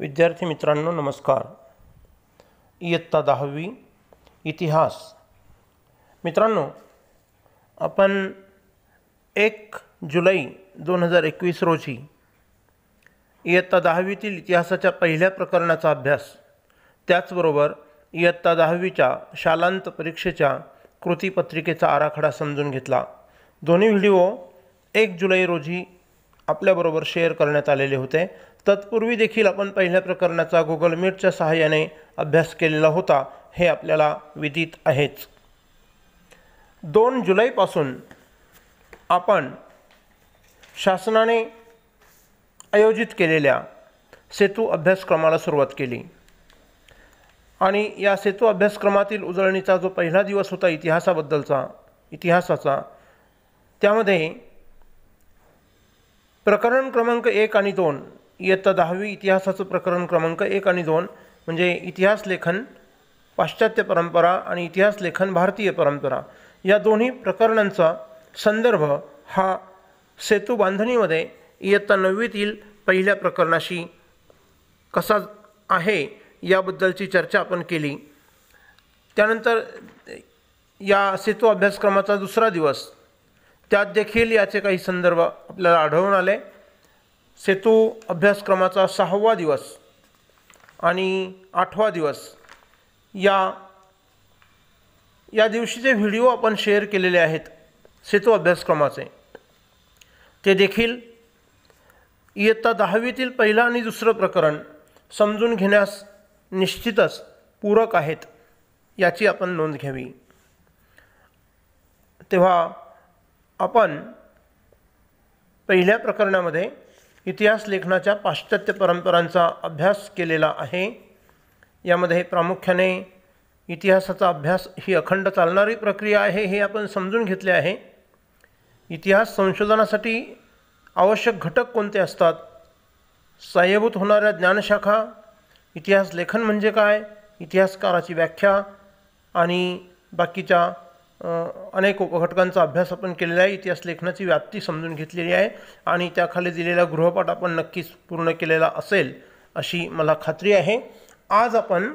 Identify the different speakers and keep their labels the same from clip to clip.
Speaker 1: विद्यार्थी मित्रांनो नमस्कार इयत्ता दहावी इतिहास मित्रांनो आपण एक जुलै दोन हजार एकवीस रोजी इयत्ता दहावीतील इतिहासाच्या पहिल्या प्रकरणाचा अभ्यास त्याचबरोबर इयत्ता दहावीच्या शालांत परीक्षेच्या कृतीपत्रिकेचा आराखडा समजून घेतला दोन्ही व्हिडिओ एक जुलै रोजी आपल्याबरोबर शेअर करण्यात आलेले होते तत्पूर्वी देखील आपण पहिल्या प्रकरणाचा गुगल मीटच्या सहाय्याने अभ्यास केलेला होता हे आपल्याला विदित आहेच दोन जुलैपासून आपण शासनाने आयोजित केलेल्या सेतू अभ्यासक्रमाला सुरुवात केली आणि या सेतू अभ्यासक्रमातील उजळणीचा जो पहिला दिवस होता इतिहासाबद्दलचा इतिहासाचा त्यामध्ये प्रकरण क्रमांक एक आणि दोन इयत्ता दहावी इतिहासाचं प्रकरण क्रमांक एक आणि दोन म्हणजे इतिहास लेखन पाश्चात्य परंपरा आणि इतिहास लेखन भारतीय परंपरा या दोन्ही प्रकरणांचा संदर्भ हा सेतू बांधणीमध्ये इयत्ता नववीतील पहिल्या प्रकरणाशी कसा आहे याबद्दलची चर्चा आपण केली त्यानंतर या सेतू अभ्यासक्रमाचा दुसरा दिवस त्यात देखील याचे काही संदर्भ आपल्याला आढळून आले सेतू अभ्यासक्रमाचा सहावा दिवस आणि आठवा दिवस या या दिवशीचे व्हिडिओ आपण शेअर केलेले आहेत सेतू अभ्यासक्रमाचे ते देखील इयत्ता दहावीतील पहिलं आणि दुसरं प्रकरण समजून घेण्यास निश्चितच पूरक आहेत याची आपण नोंद घ्यावी तेव्हा आपण पहिल्या प्रकरणामध्ये इतिहास लेखनाच्या पाश्चात्य परंपरांचा अभ्यास केलेला आहे यामध्ये प्रामुख्याने इतिहासाचा अभ्यास ही अखंड चालणारी प्रक्रिया आहे हे आपण समजून घेतले आहे इतिहास संशोधनासाठी आवश्यक घटक कोणते असतात सहाय्यभूत होणाऱ्या ज्ञानशाखा इतिहास लेखन म्हणजे काय इतिहासकाराची व्याख्या आणि बाकीच्या अनेक घटकांचा अभ्यास आपण केलेला आहे इतिहास लेखनाची व्याप्ती समजून घेतलेली आहे आणि त्याखाली दिलेला गृहपाठ आपण नक्कीच पूर्ण केलेला असेल अशी मला खात्री आहे आज आपण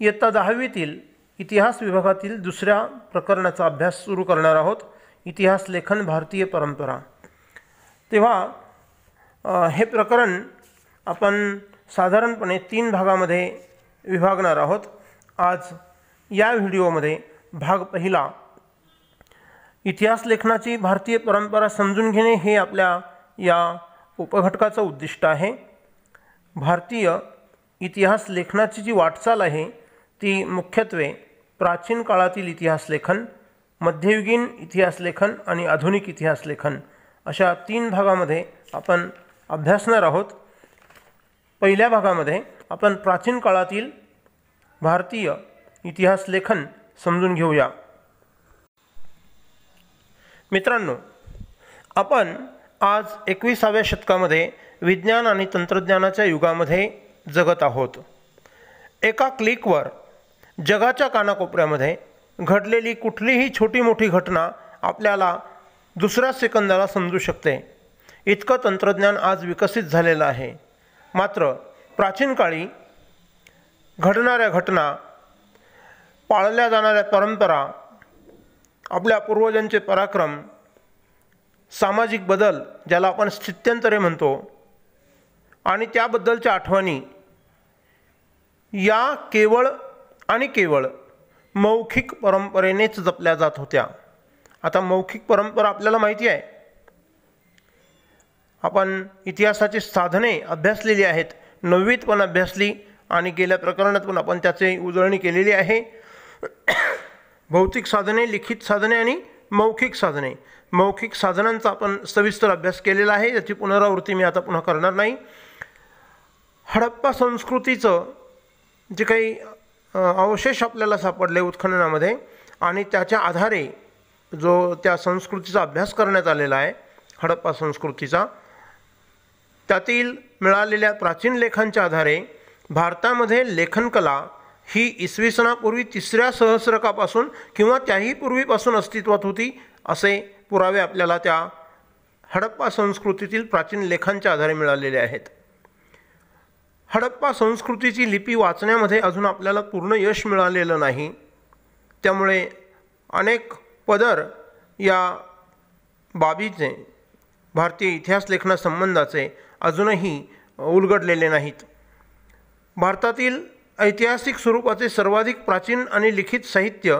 Speaker 1: इयत्ता दहावीतील इतिहास विभागातील दुसऱ्या प्रकरणाचा अभ्यास सुरू करणार आहोत इतिहास लेखन भारतीय परंपरा तेव्हा हे प्रकरण आपण साधारणपणे तीन भागामध्ये विभागणार आहोत आज या व्हिडिओमध्ये भाग पहिला इतिहास लेखनाची भारतीय परंपरा समजून घेणे हे आपल्या या उपघटकाचं उद्दिष्ट आहे भारतीय इतिहास लेखनाची जी वाटचाल आहे ती मुख्यत्वे प्राचीन काळातील इतिहास लेखन मध्ययुगीन इतिहास लेखन आणि आधुनिक इतिहास लेखन अशा तीन भागामध्ये आपण अभ्यासणार आहोत पहिल्या भागामध्ये आपण प्राचीन काळातील भारतीय इतिहास लेखन समजून घेऊया मित्रांनो आपण आज एकविसाव्या शतकामध्ये विज्ञान आणि तंत्रज्ञानाच्या युगामध्ये जगत आहोत एका क्लिकवर जगाच्या कानाकोपऱ्यामध्ये घडलेली कुठलीही छोटी मोठी घटना आपल्याला दुसऱ्या सेकंदाला समजू शकते इतकं तंत्रज्ञान आज विकसित झालेलं आहे मात्र प्राचीन काळी घडणाऱ्या घटना पाळल्या जाणाऱ्या परंपरा आपल्या पूर्वजांचे पराक्रम सामाजिक बदल ज्याला आपण स्थित्यंतरे म्हणतो आणि त्याबद्दलच्या आठवणी या केवळ आणि केवळ मौखिक परंपरेनेच जपल्या जात होत्या आता मौखिक परंपरा आपल्याला माहिती आहे आपण इतिहासाची साधने अभ्यासलेली आहेत नववीत पण अभ्यासली आणि गेल्या प्रकरणात पण आपण त्याची उजळणी केलेली आहे भौतिक साधने लिखित साधने आणि मौखिक साधने मौखिक साधनांचा आपण सविस्तर अभ्यास केलेला आहे याची पुनरावृत्ती मी आता पुन्हा करणार नाही हडप्पा संस्कृतीचं जे काही अवशेष आपल्याला सापडले उत्खननामध्ये आणि त्याच्या आधारे जो त्या संस्कृतीचा अभ्यास करण्यात आलेला आहे हडप्पा संस्कृतीचा त्यातील मिळालेल्या प्राचीन लेखांच्या आधारे भारतामध्ये लेखनकला ही इसवी सणापूर्वी तिसऱ्या सहस्रकापासून किंवा त्याही पूर्वीपासून अस्तित्वात होती असे पुरावे आपल्याला त्या हडप्पा संस्कृतीतील प्राचीन लेखांच्या आधारे मिळालेले आहेत हडप्पा संस्कृतीची लिपी वाचण्यामध्ये अजून आपल्याला पूर्ण यश मिळालेलं नाही त्यामुळे अनेक पदर या बाबीचे भारतीय इतिहास लेखनासंबंधाचे अजूनही उलगडलेले नाहीत भारतातील ऐतिहासिक स्वरूपाचे सर्वाधिक प्राचीन आणि लिखित साहित्य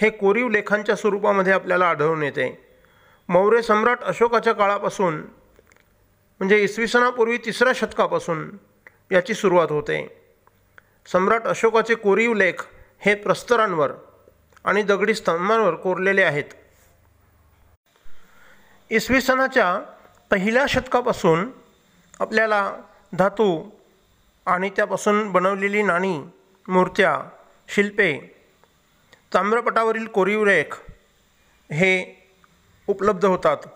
Speaker 1: हे कोरीव लेखांच्या स्वरूपामध्ये आपल्याला आढळून येते मौर्य सम्राट अशोकाच्या काळापासून म्हणजे इसवी सनापूर्वी तिसऱ्या शतकापासून याची सुरुवात होते सम्राट अशोकाचे कोरीव लेख हे प्रस्तरांवर आणि दगडी स्तंभांवर कोरलेले आहेत इसवी सणाच्या पहिल्या शतकापासून आपल्याला धातू आणि त्यापासून बनवलेली नाणी मूर्त्या शिल्पे ताम्रपटावरील कोरीव रेख हे उपलब्ध होतात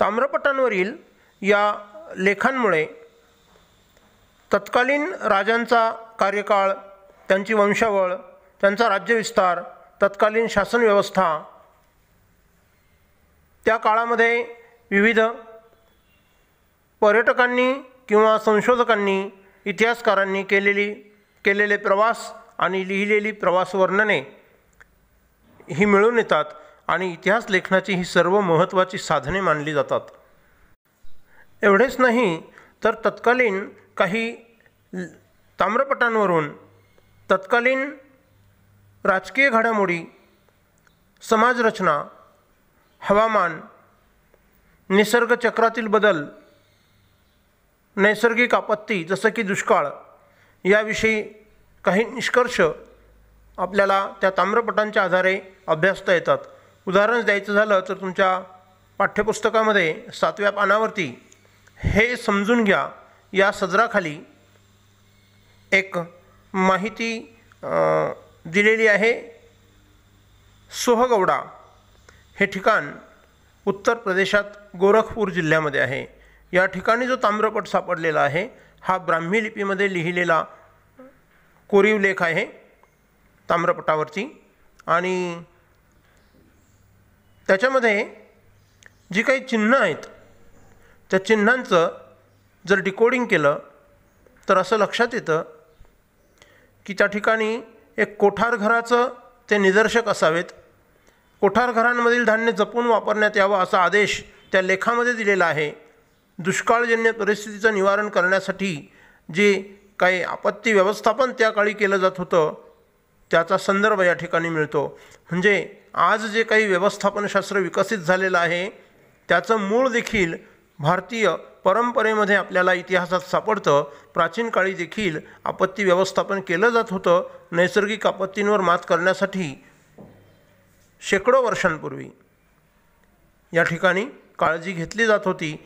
Speaker 1: ताम्रपटांवरील या लेखांमुळे तत्कालीन राजांचा कार्यकाळ त्यांची वंशावळ त्यांचा राज्यविस्तार तत्कालीन शासन व्यवस्था त्या काळामध्ये विविध पर्यटकांनी किंवा संशोधकांनी इतिहासकारांनी केलेली केलेले प्रवास आणि लिहिलेली प्रवास वर्णने ही मिळून येतात आणि इतिहास लेखनाची ही सर्व महत्त्वाची साधने मानली जातात एवढेच नाही तर तत्कालीन काही ताम्रपटांवरून तत्कालीन राजकीय घडामोडी समाजरचना हवामान निसर्गचक्रातील बदल नैसर्गिक आपत्ती जसं की दुष्काळ याविषयी काही निष्कर्ष आपल्याला त्या ताम्रपटांच्या आधारे अभ्यासता येतात उदाहरण द्यायचं झालं तर तुमच्या पाठ्यपुस्तकामध्ये सातव्या पानावरती हे समजून घ्या या सदराखाली एक माहिती दिलेली आहे सोहगौडा हे ठिकाण उत्तर प्रदेशात गोरखपूर जिल्ह्यामध्ये आहे या ठिकाणी जो ताम्रपट सापडलेला आहे हा ब्राह्मी लिपीमध्ये लिहिलेला कोरीव लेख आहे ताम्रपटावरती आणि त्याच्यामध्ये जी काही चिन्ह आहेत त्या चिन्हांचं जर डिकोडिंग केलं तर असं लक्षात येतं की त्या ठिकाणी एक कोठारघराचं ते निदर्शक असावेत कोठारघरांमधील धान्य जपून वापरण्यात यावं असा आदेश त्या लेखामध्ये दिलेला आहे दुष्काळजन्य परिस्थितीचं निवारण करण्यासाठी जे काही आपत्ती व्यवस्थापन त्या काळी केलं जात होतं त्याचा संदर्भ या ठिकाणी मिळतो म्हणजे आज जे काही व्यवस्थापनशास्त्र विकसित झालेलं आहे त्याचं मूळ देखील भारतीय परंपरेमध्ये आपल्याला इतिहासात सापडतं प्राचीन काळी देखील आपत्ती व्यवस्थापन केलं जात होतं नैसर्गिक आपत्तींवर मात करण्यासाठी शेकडो वर्षांपूर्वी या ठिकाणी काळजी घेतली जात होती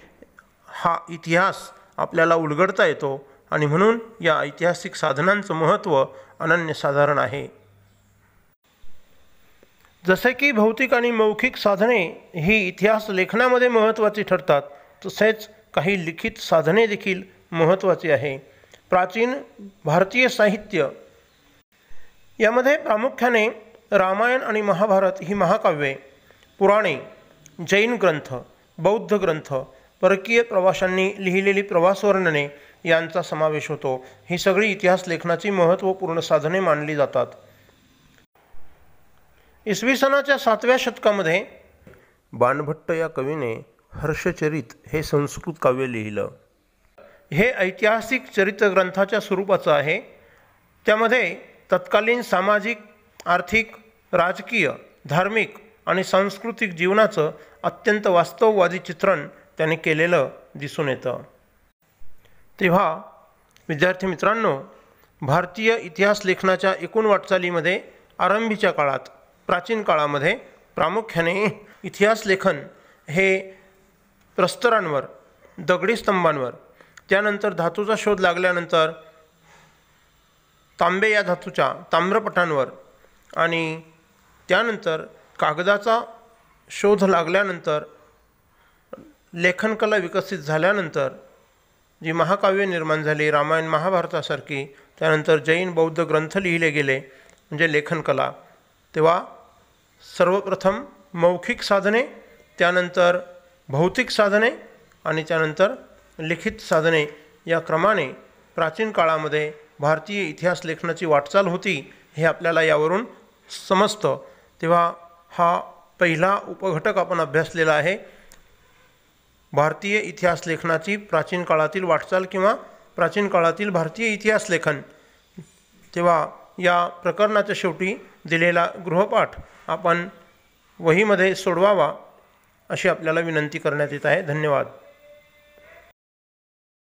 Speaker 1: हा इतिहास आपल्याला उलगडता येतो आणि म्हणून या ऐतिहासिक साधनांचं महत्त्व अनन्यसाधारण आहे जसे की भौतिक आणि मौखिक साधने ही इतिहास लेखनामध्ये महत्त्वाची ठरतात तसेच काही लिखित साधने देखील महत्त्वाची आहे प्राचीन भारतीय साहित्य यामध्ये प्रामुख्याने रामायण आणि महाभारत ही महाकाव्ये पुराणे जैन ग्रंथ बौद्ध ग्रंथ परकीय प्रवाशांनी लिहिलेली प्रवासवर्णने यांचा समावेश होतो ही सगळी इतिहास लेखनाची महत्त्वपूर्ण साधने मानली जातात इसवी सनाच्या सातव्या शतकामध्ये बाणभट्ट या कवीने हर्षचरित हे संस्कृत काव्य लिहिलं हे ऐतिहासिक चरित्र ग्रंथाच्या स्वरूपाचं आहे त्यामध्ये तत्कालीन सामाजिक आर्थिक राजकीय धार्मिक आणि सांस्कृतिक जीवनाचं अत्यंत वास्तववादी चित्रण त्याने केलेलं दिसून येतं तेव्हा विद्यार्थी मित्रांनो भारतीय इतिहास लेखनाच्या एकूण वाटचालीमध्ये आरंभीच्या काळात प्राचीन काळामध्ये प्रामुख्याने इतिहास लेखन हे प्रस्तरांवर दगडी स्तंभांवर त्यानंतर धातूचा शोध लागल्यानंतर तांबे या धातूच्या ताम्रपटांवर आणि त्यानंतर कागदाचा शोध लागल्यानंतर लेखनकला विकसित झाल्यानंतर जी महाकाव्य निर्माण झाली रामायण महाभारतासारखी त्यानंतर जैन बौद्ध ग्रंथ लिहिले गेले म्हणजे लेखनकला तेव्हा सर्वप्रथम मौखिक साधने त्यानंतर भौतिक साधने आणि त्यानंतर लिखित साधने या क्रमाने प्राचीन काळामध्ये भारतीय इतिहास लेखनाची वाटचाल होती हे आपल्याला यावरून समजतं तेव्हा हा पहिला उपघटक आपण अभ्यासलेला आहे भारतीय इतिहास लेखनाची प्राचीन काळातील वाटचाल किंवा प्राचीन काळातील भारतीय इतिहास लेखन तेव्हा या प्रकरणाच्या शेवटी दिलेला गृहपाठ आपण वहीमध्ये सोडवावा अशी आपल्याला विनंती करण्यात येत आहे धन्यवाद